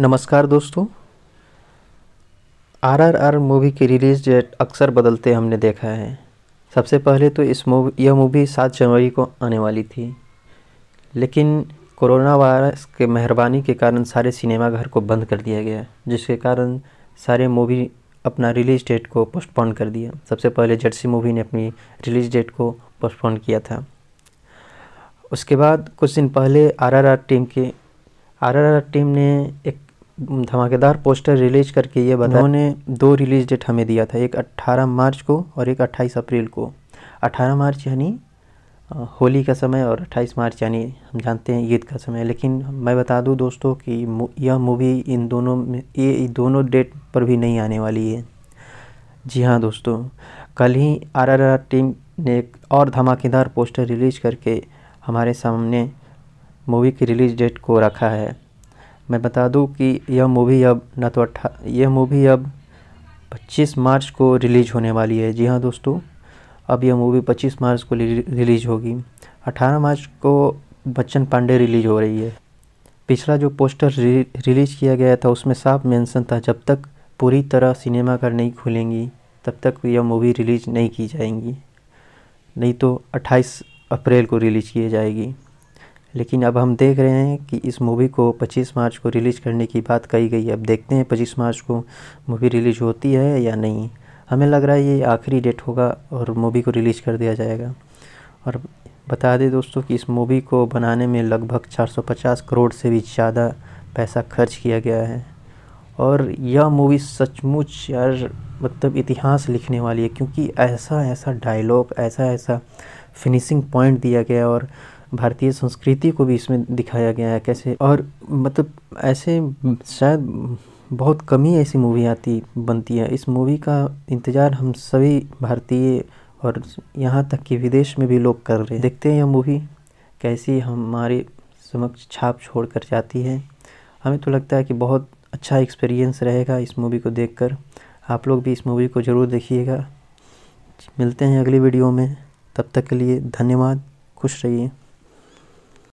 नमस्कार दोस्तों RRR movie की रिलीज़ डेट अक्सर बदलते हमने देखा है सबसे पहले तो इस मूवी यह मूवी सात जनवरी को आने वाली थी लेकिन कोरोना वायरस के मेहरबानी के कारण सारे सिनेमाघर को बंद कर दिया गया जिसके कारण सारे मूवी अपना रिलीज़ डेट को पोस्टपोन कर दिया सबसे पहले जर्सी मूवी ने अपनी रिलीज़ डेट को पोस्टपोन किया था उसके बाद कुछ दिन पहले आरआरआर टीम के आरआरआर टीम ने एक धमाकेदार पोस्टर रिलीज करके ये बताया उन्होंने दो रिलीज डेट हमें दिया था एक 18 मार्च को और एक 28 अप्रैल को 18 मार्च यानी होली का समय और 28 मार्च यानी हम जानते हैं ईद का समय लेकिन मैं बता दूं दोस्तों कि यह मूवी इन दोनों में ये दोनों डेट पर भी नहीं आने वाली है जी हाँ दोस्तों कल ही आरआरआर टीम ने एक और धमाकेदार पोस्टर रिलीज करके हमारे सामने मूवी की रिलीज डेट को रखा है मैं बता दूं कि यह मूवी अब न तो अट्ठा यह मूवी अब 25 मार्च को रिलीज होने वाली है जी हाँ दोस्तों अब यह मूवी 25 मार्च को रिलीज होगी 18 मार्च को बच्चन पांडे रिलीज हो रही है पिछला जो पोस्टर रिलीज किया गया था उसमें साफ मेंशन था जब तक पूरी तरह सिनेमा घर नहीं खुलेंगी तब तक यह मूवी रिलीज नहीं की जाएंगी नहीं तो 28 अप्रैल को रिलीज की जाएगी लेकिन अब हम देख रहे हैं कि इस मूवी को 25 मार्च को रिलीज़ करने की बात कही गई है अब देखते हैं 25 मार्च को मूवी रिलीज़ होती है या नहीं हमें लग रहा है ये आखिरी डेट होगा और मूवी को रिलीज़ कर दिया जाएगा और बता दें दोस्तों कि इस मूवी को बनाने में लगभग 450 करोड़ से भी ज़्यादा पैसा खर्च किया गया है और यह मूवी सचमुच यार मतलब इतिहास लिखने वाली है क्योंकि ऐसा ऐसा डायलॉग ऐसा ऐसा फिनिशिंग पॉइंट दिया गया और भारतीय संस्कृति को भी इसमें दिखाया गया है कैसे और मतलब ऐसे शायद बहुत कम ही ऐसी मूवी आती बनती है इस मूवी का इंतज़ार हम सभी भारतीय और यहाँ तक कि विदेश में भी लोग कर रहे हैं देखते हैं यह मूवी कैसी हमारे समक्ष छाप छोड़ कर जाती है हमें तो लगता है कि बहुत अच्छा एक्सपीरियंस रहेगा इस मूवी को देखकर आप लोग भी इस मूवी को ज़रूर देखिएगा मिलते हैं अगली वीडियो में तब तक के लिए धन्यवाद खुश रहिए